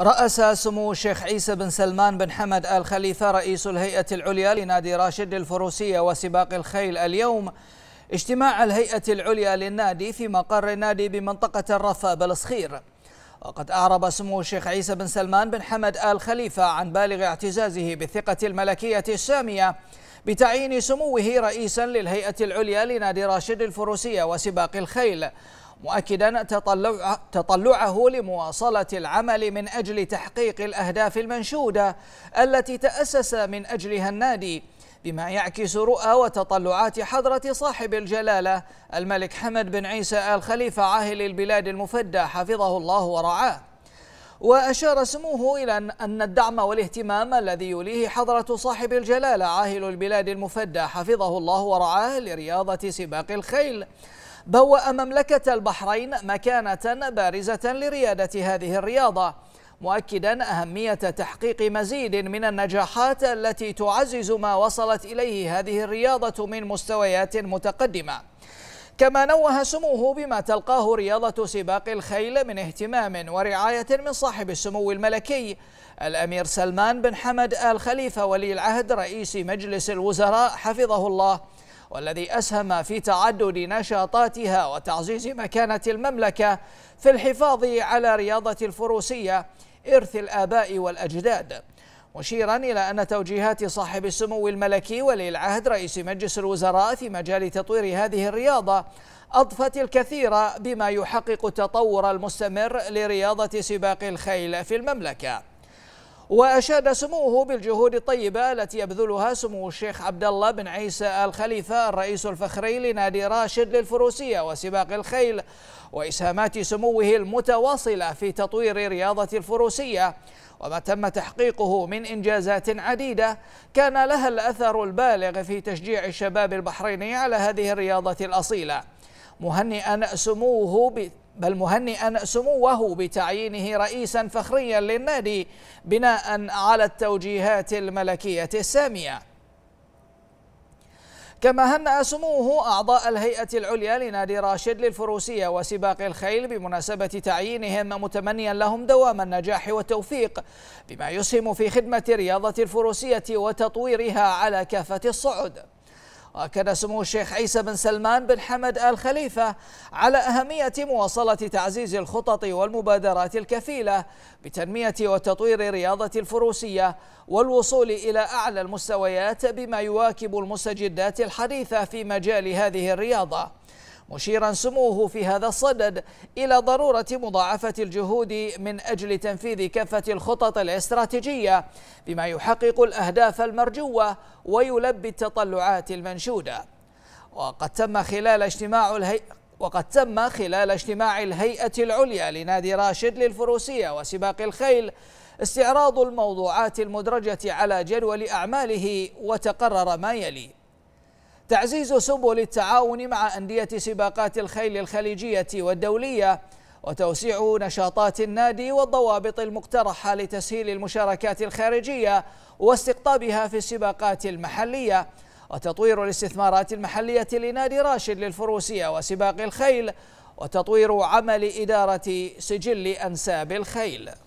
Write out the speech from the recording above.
رأس سمو الشيخ عيسى بن سلمان بن حمد آل خليفة رئيس الهيئة العليا لنادي راشد الفروسية وسباق الخيل اليوم اجتماع الهيئة العليا للنادي في مقر النادي بمنطقة الرفا بالصخير وقد أعرب سمو الشيخ عيسى بن سلمان بن حمد آل خليفة عن بالغ اعتزازه بالثقة الملكية السامية بتعيين سموه رئيسا للهيئة العليا لنادي راشد الفروسية وسباق الخيل مؤكدا تطلع تطلعه لمواصلة العمل من أجل تحقيق الأهداف المنشودة التي تأسس من أجلها النادي بما يعكس رؤى وتطلعات حضرة صاحب الجلالة الملك حمد بن عيسى آل خليفة عاهل البلاد المفدى حفظه الله ورعاه وأشار سموه إلى أن الدعم والاهتمام الذي يوليه حضرة صاحب الجلالة عاهل البلاد المفدى حفظه الله ورعاه لرياضة سباق الخيل بوأ مملكة البحرين مكانة بارزة لريادة هذه الرياضة مؤكدا أهمية تحقيق مزيد من النجاحات التي تعزز ما وصلت إليه هذه الرياضة من مستويات متقدمة كما نوه سموه بما تلقاه رياضة سباق الخيل من اهتمام ورعاية من صاحب السمو الملكي الأمير سلمان بن حمد آل خليفة ولي العهد رئيس مجلس الوزراء حفظه الله والذي أسهم في تعدد نشاطاتها وتعزيز مكانة المملكة في الحفاظ على رياضة الفروسية إرث الآباء والأجداد مشيرا إلى أن توجيهات صاحب السمو الملكي ولي العهد رئيس مجلس الوزراء في مجال تطوير هذه الرياضة أضفت الكثير بما يحقق التطور المستمر لرياضة سباق الخيل في المملكة وأشاد سموه بالجهود الطيبة التي يبذلها سمو الشيخ عبد الله بن عيسى الخليفة الرئيس الفخري لنادي راشد للفروسية وسباق الخيل وإسهامات سموه المتواصلة في تطوير رياضة الفروسية وما تم تحقيقه من إنجازات عديدة كان لها الأثر البالغ في تشجيع الشباب البحريني على هذه الرياضة الأصيلة مهنئا سموه بل مهنئا سموه بتعيينه رئيسا فخريا للنادي بناء على التوجيهات الملكية السامية كما هنأ سموه أعضاء الهيئة العليا لنادي راشد للفروسية وسباق الخيل بمناسبة تعيينهم متمنيا لهم دوام النجاح والتوفيق بما يسهم في خدمة رياضة الفروسية وتطويرها على كافة الصعد واكد سمو الشيخ عيسى بن سلمان بن حمد ال خليفه على اهميه مواصله تعزيز الخطط والمبادرات الكفيله بتنميه وتطوير رياضه الفروسيه والوصول الى اعلى المستويات بما يواكب المستجدات الحديثه في مجال هذه الرياضه مشيرا سموه في هذا الصدد إلى ضرورة مضاعفة الجهود من أجل تنفيذ كافة الخطط الاستراتيجية بما يحقق الأهداف المرجوة ويلبي التطلعات المنشودة وقد تم خلال اجتماع الهيئة وقد تم خلال اجتماع الهيئة العليا لنادي راشد للفروسية وسباق الخيل استعراض الموضوعات المدرجة على جدول أعماله وتقرر ما يلي تعزيز سبل التعاون مع أندية سباقات الخيل الخليجية والدولية وتوسيع نشاطات النادي والضوابط المقترحة لتسهيل المشاركات الخارجية واستقطابها في السباقات المحلية وتطوير الاستثمارات المحلية لنادي راشد للفروسية وسباق الخيل وتطوير عمل إدارة سجل أنساب الخيل